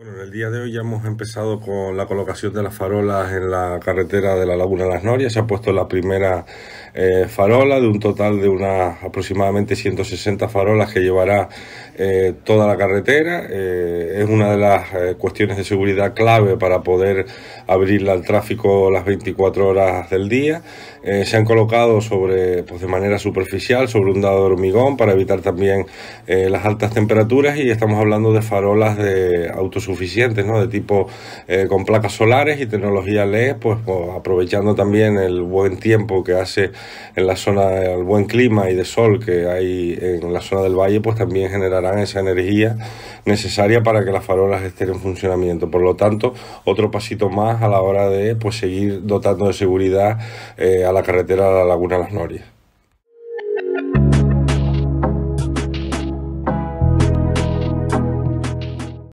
Bueno, en el día de hoy ya hemos empezado con la colocación de las farolas en la carretera de la Laguna de Las Norias. Se ha puesto la primera eh, farola de un total de unas aproximadamente 160 farolas que llevará eh, toda la carretera. Eh, es una de las cuestiones de seguridad clave para poder abrirla al tráfico las 24 horas del día. se han colocado sobre, pues de manera superficial sobre un dado de hormigón para evitar también las altas temperaturas y estamos hablando de farolas de autos suficientes, ¿no? De tipo eh, con placas solares y tecnología LED, pues, pues, aprovechando también el buen tiempo que hace en la zona, el buen clima y de sol que hay en la zona del valle, pues también generarán esa energía necesaria para que las farolas estén en funcionamiento. Por lo tanto, otro pasito más a la hora de pues seguir dotando de seguridad eh, a la carretera de la Laguna Las Norias.